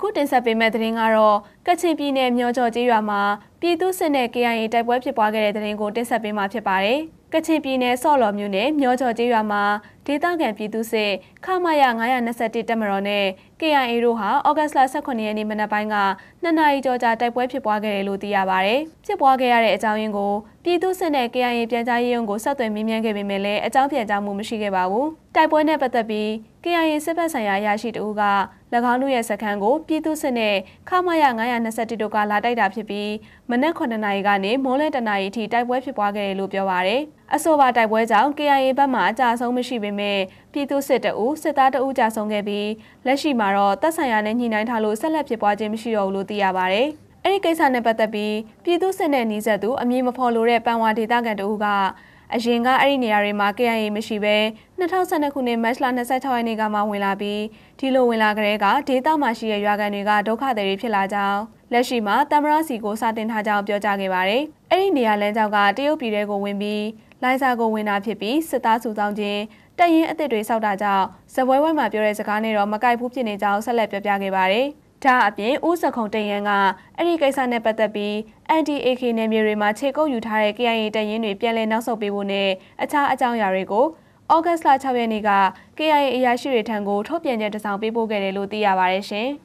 အခုတင်ဆက်ပေးမယ့်သတင်းကတော့ကချင်ပြည်နယ်မျောကျော်ကျေးရွာမှာပြည်သူစစ်နဲ့ KIA တိုက်ပွဲဖြစ်ပွားခဲ့တဲ့တဲ့ရင်ကိုတင်ဆက်ပေးမှာဖြစ်ပါတယ်။ကချင်ပြည်နယ်ဆော့လော်မြို့နယ်မျောကျော်ကျေးရွာမှာဒေသခံပြည်သူစစ်ခမရ921တပ်မတော်နဲ့ KIA တို့ဟာဩဂတ်စ်လ18ရက်နေ့မနက်ပိုင်းက2နာရီကျော်ကြာတိုက်ပွဲဖြစ်ပွားခဲ့တယ်လို့သိရပါတယ်။ဖြစ်ပွားခဲ့ရတဲ့အကြောင်းရင်းကိုပြည်သူစစ်နဲ့ KIA ပြန်ကြားရေးရုံးကိုဆက်သွယ်မေးမြန်းခဲ့ပေမဲ့လည်းအကြောင်းပြန်ကြားမှုမရှိခဲ့ပါဘူး။တိုက်ပွဲနဲ့ပတ်သက်ပြီး KIA စစ်ဘက်ဆိုင်ရာရရှိတူက၎င်းတို့ရဲ့စခန်းကိုပြည်သူစစ်နဲ့ခမရ921တို့ကလာတိုက်တာဖြစ်ပြီးမမနက်9နာရီကနေမိုးလယ်10နာရီထိတိုက်ပွဲဖြစ်ပွားခဲ့တယ်လို့ပြောပါရယ်။အဆိုပါတိုက်ပွဲကြောင့် KIA ဘက်မှအကြဆုံးမရှိပေမဲ့ပြည်သူစစ်တအူးစစ်သားတအူးကြဆုံးခဲ့ပြီးလက်ရှိမှာတော့တပ်ဆိုင်ရာနဲ့ညှိနှိုင်းထားလို့ဆက်လက်ဖြစ်ပွားခြင်းမရှိတော့ဘူးလို့သိရပါရယ်။အဲဒီကိစ္စနဲ့ပတ်သက်ပြီးပြည်သူစစ်နဲ့နှီးဆက်သူအမည်မဖော်လိုတဲ့ပန်ဝါဒေသခံတအူးကအရင်ကအဲ့ဒီနေရာတွေမှာ KIA မရှိပဲ2012ခုနှစ်မတ်လ26ရက်နေ့ကမှဝင်လာပြီးဒီလိုဝင်လာကြတဲ့ကဒေသမှာရှိတဲ့ရွာကန်တွေကဒုက္ခတွေဖြစ်လာကြောင်းလက်ရှိမှာတမရစီကိုစတင်ထားကြောင်းပြောကြားခဲ့ပါတယ်။အဲ့ဒီနေရာလမ်းကြောင်းကတရုတ်ပြည်ထဲကိုဝင်ပြီးလိုင်စာကိုဝင်တာဖြစ်ပြီးစစ်သားစုဆောင်ခြင်းတပ်ရင်းအသစ်တွေစောက်တာကြောင့်ဇပွဲဝဲမှာပြောတဲ့စကားနဲ့တော့မကိုက်ဘူးဖြစ်နေကြောင်းဆက်လက်ပြောပြခဲ့ပါတယ်။ဒါအပြင်ဦးစခုံတရန်ကအဲ့ဒီကိစ္စနဲ့ပတ်သက်ပြီး NDAK နယ်မြေတွေမှာခြေကုပ်ယူထားတဲ့ KIA တပ်ရင်းတွေပြန်လည်နောက်ဆုတ်ပေးဖို့နဲ့အခြားအကြောင်းအရာတွေကိုဩဂတ်စ်လ6ရက်နေ့က KIA အရာရှိတွေထံကိုထုတ်ပြန်ချက်တစ်စောင်ပေးပို့ခဲ့တယ်လို့သိရပါပါတယ်ရှင်။